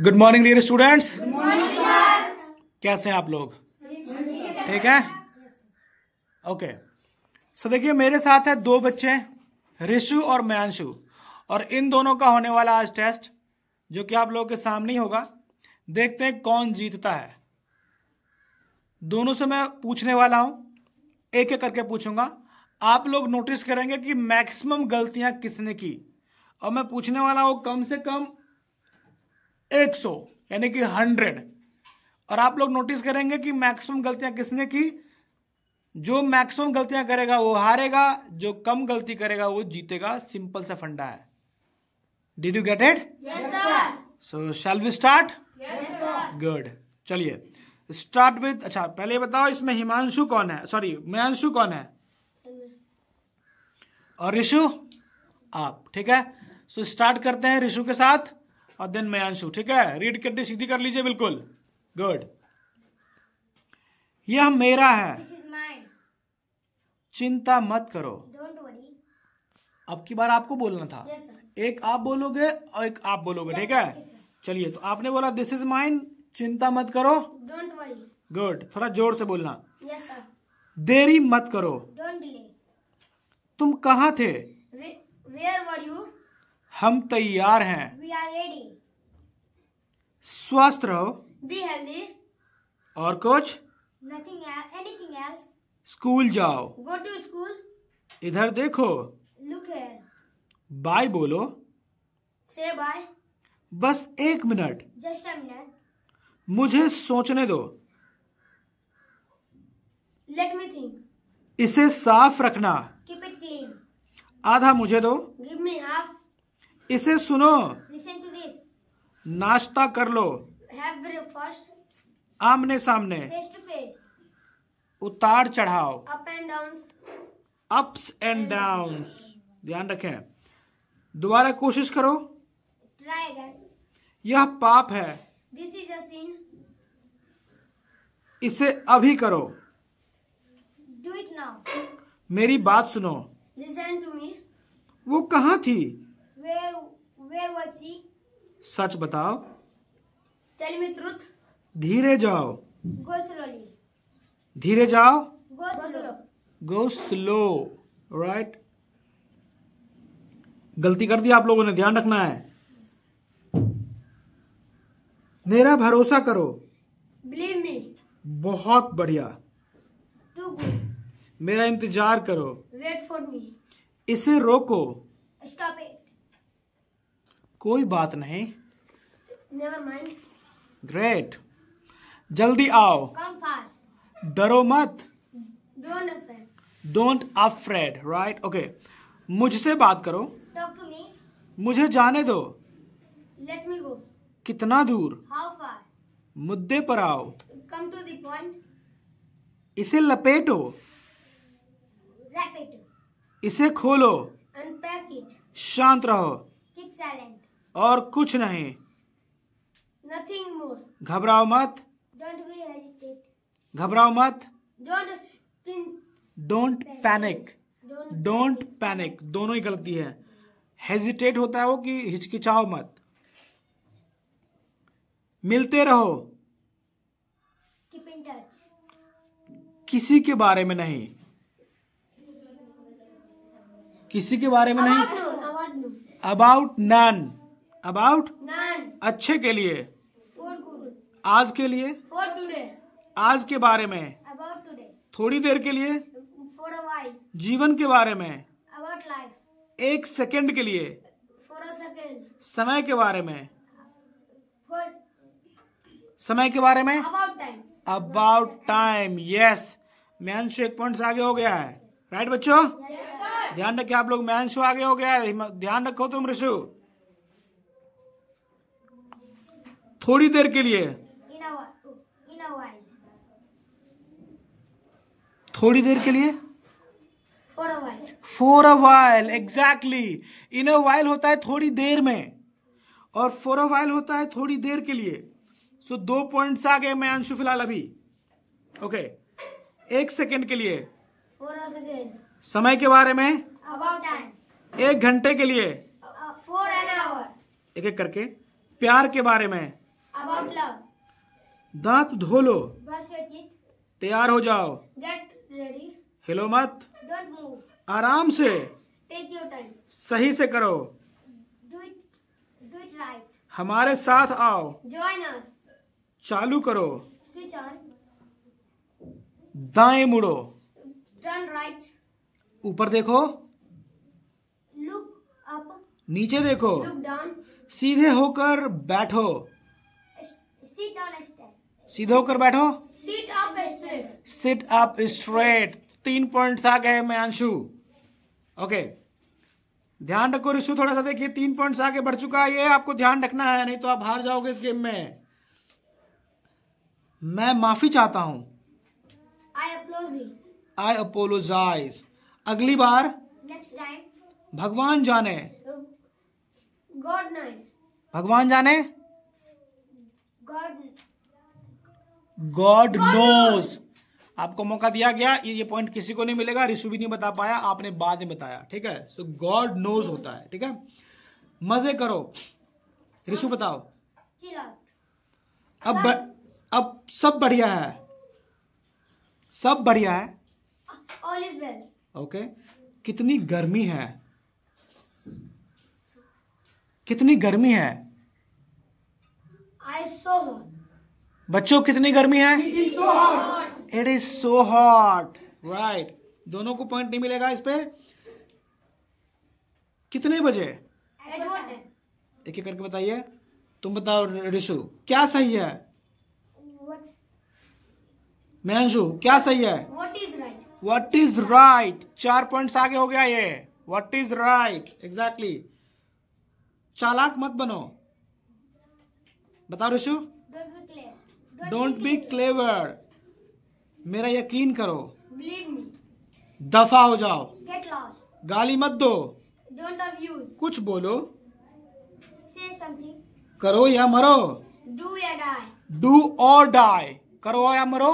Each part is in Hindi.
गुड मॉर्निंग डियर स्टूडेंट्स कैसे हैं आप लोग ठीक है ओके सो देखिए मेरे साथ है दो बच्चे रिशु और मयांशु और इन दोनों का होने वाला आज टेस्ट जो कि आप लोगों के सामने ही होगा देखते हैं कौन जीतता है दोनों से मैं पूछने वाला हूं एक एक करके पूछूंगा आप लोग नोटिस करेंगे कि मैक्सिमम गलतियां किसने की और मैं पूछने वाला हूं कम से कम एक सौ यानी कि हंड्रेड और आप लोग नोटिस करेंगे कि मैक्सिमम गलतियां किसने की जो मैक्सिमम गलतियां करेगा वो हारेगा जो कम गलती करेगा वो जीतेगा सिंपल सा फंडा है did you get it so shall we start good चलिए स्टार्ट विद अच्छा पहले बताओ इसमें हिमांशु कौन है सॉरी मयांशु कौन है और ऋषु आप ठीक है सो so, स्टार्ट करते हैं ऋषु के साथ अध्ययन में मयांशु ठीक है रीड करके सीधी कर लीजिए बिल्कुल गुड यह मेरा है चिंता मत करो अब की बार आपको बोलना था yes, एक आप बोलोगे और एक आप बोलोगे ठीक है yes, चलिए तो आपने बोला दिस इज माइन चिंता मत करो गुड थोड़ा जोर से बोलना देरी मत करो तुम कहाँ थे We, हम तैयार हैं स्वस्थ रहो बी हेल्दी और कुछ नथिंग एनीथिंग एल्स स्कूल जाओ गो टू स्कूल इधर देखो लुक बाय बोलो से बाय बस एक मिनट जस्ट अ मिनट मुझे सोचने दो लेट मी थिंक इसे साफ रखना कीप इट क्लीन आधा मुझे दो गिव मी हाफ इसे सुनो लिसन टू दिस नाश्ता कर लो ब्रेकफास्ट आमने सामने उतार चढ़ाओ up and downs ups and downs ध्यान रखें दोबारा कोशिश करो ट्राई यह पाप है दिस इज सीन इसे अभी करो डू इट नाउ मेरी बात सुनो लिसन टू मी वो कहा थी वेयर वेयर वाज शी सच बताओ चल धीरे जाओ गो स्लोली धीरे जाओ go slow go slow right गलती कर दी आप लोगों ने ध्यान रखना है मेरा भरोसा करो बिलीव मी बहुत बढ़िया टू गुड मेरा इंतजार करो वेट फॉर मी इसे रोको स्टॉप इट कोई बात नहीं ग्रेट जल्दी आओ डरो मत डोंट अफ्रेड राइट ओके मुझसे बात करो मुझे जाने दो Let me go. कितना दूर How far? मुद्दे पर आओ Come to the point. इसे लपेटो Wrap it. इसे खोलो Unpack it. शांत रहो Keep silent. और कुछ नहीं नथिंग मोर घबराओ मत घबराओ मत डोंट पैनिक डोंट पैनिक दोनों ही गलती है हेजिटेट होता है वो कि हिचकिचाओ मत मिलते रहो किसी के बारे में नहीं किसी के बारे में नहीं अबाउट नन अबाउट अच्छे के लिए आज के लिए आज के बारे में थोड़ी देर के लिए जीवन के बारे में एक सेकेंड के लिए समय के बारे में समय के बारे में अबाउट टाइम यस मैं एक पॉइंट आगे हो गया है राइट बच्चों ध्यान रखे आप लोग मैं आगे हो गया है ध्यान रखो तुम ऋषु थोड़ी देर के लिए थोड़ी देर के लिए for a while exactly in a while होता है थोड़ी देर में और फॉर अ वाइल होता है थोड़ी देर के लिए सो so, दो पॉइंट्स आ गए मैं अंशु फिलहाल अभी ओके okay. एक सेकेंड के लिए समय के बारे में About time. एक घंटे के लिए uh, uh, four an hour एक एक करके प्यार के बारे में अबाउट लव दांत धो लो ब्रश तैयार हो जाओ गेट रेडी हेलो मत आराम से टेक योर टाइम सही से करो डू इट राइट हमारे साथ आओ ज्वाइन अस चालू करो स्विच ऑन दाएं मुड़ो टर्न राइट ऊपर देखो लुक अप नीचे देखो लुक डाउन सीधे होकर बैठो सीट स्ट्रेट सीधे होकर बैठो sit up straight sit up straight तीन पॉइंट्स आ गए मैं अंशु ओके ध्यान रखो रिशु थोड़ा सा देखिए तीन पॉइंट्स आगे बढ़ चुका है ये आपको ध्यान रखना है नहीं तो आप हार जाओगे इस गेम में मैं माफी चाहता हूं आई अपोलोजाइज अगली बार नेक्स्ट टाइम भगवान जाने गॉड नाइस भगवान जाने गॉड नोज आपको मौका दिया गया ये ये पॉइंट किसी को नहीं मिलेगा रिशु भी नहीं बता पाया आपने बाद में बताया ठीक है सो गॉड नोज होता है ठीक है मजे करो रिशु हाँ। बताओ अब ब, अब सब बढ़िया है सब बढ़िया है ओके okay. कितनी गर्मी है कितनी गर्मी है सो बच्चों कितनी गर्मी है it is so hot right दोनों को पॉइंट नहीं मिलेगा इस पे कितने बजे एक एक करके बताइए तुम बताओ रिशु क्या सही है मैंशु क्या सही है वट इज राइट चार पॉइंट आगे हो गया ये वट इज राइट एग्जैक्टली चालाक मत बनो बताओ ऋषु डोंट बी क्लेवर मेरा यकीन करो दफा हो जाओ गाली मत दो कुछ बोलो करो या मरो डू या डाई डू और डाई करो या मरो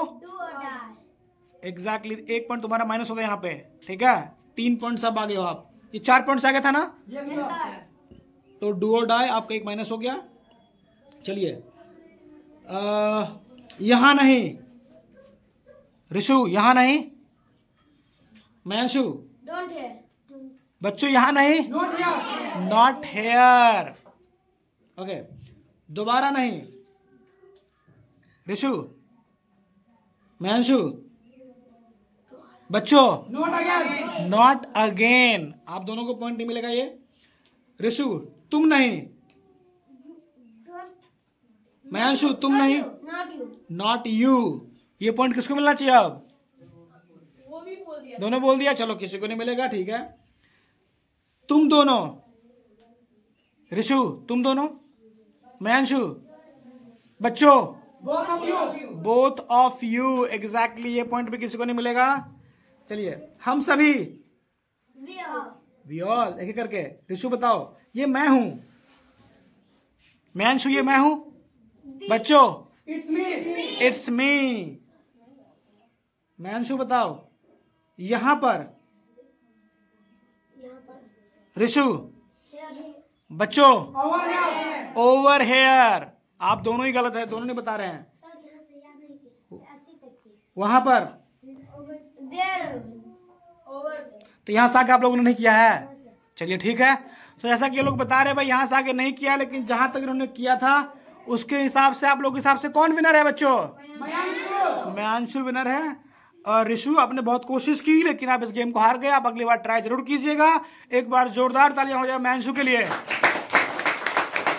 एग्जैक्टली exactly, एक पॉइंट तुम्हारा माइनस होगा यहाँ पे ठीक है तीन पॉइंट सब आ गए हो आप ये चार पॉइंट गया था ना yes, तो डू और डाई आपका एक माइनस हो गया चलिए यहां नहीं ऋषु यहां नहीं मैंशु बच्चों यहां नहीं नॉट हेयर ओके दोबारा नहीं ऋषु मैंशु बच्चों नॉट अगेन नॉट अगेन आप दोनों को पॉइंट नहीं मिलेगा ये ऋषु तुम नहीं अंशु तुम नहीं नॉट यू ये पॉइंट किसको मिलना चाहिए अब दोनों बोल दिया चलो किसी को नहीं मिलेगा ठीक है तुम दोनों ऋषु तुम दोनों मयांशु बच्चों बोथ ऑफ यू एग्जैक्टली ये पॉइंट भी किसी को नहीं मिलेगा चलिए हम सभी वी ऑल एक करके ऋषु बताओ ये मैं हूं मैं अंशु ये मैं हूं बच्चों इट्स मी मैं अंशु बताओ यहां पर ऋषु बच्चों ओवर हेयर आप दोनों ही गलत है दोनों नहीं बता रहे हैं वहां पर तो यहां से आप लोगों ने नहीं किया है चलिए ठीक है तो ऐसा कि लोग बता रहे भाई यहां से आगे नहीं किया लेकिन जहां तक इन्होंने किया था उसके हिसाब से आप लोग के हिसाब से कौन विनर है बच्चों मयांशु विनर है और ऋषु आपने बहुत कोशिश की लेकिन आप इस गेम को हार गए आप अगली बार ट्राई जरूर कीजिएगा एक बार जोरदार तालियां हो जाए मयांशु के लिए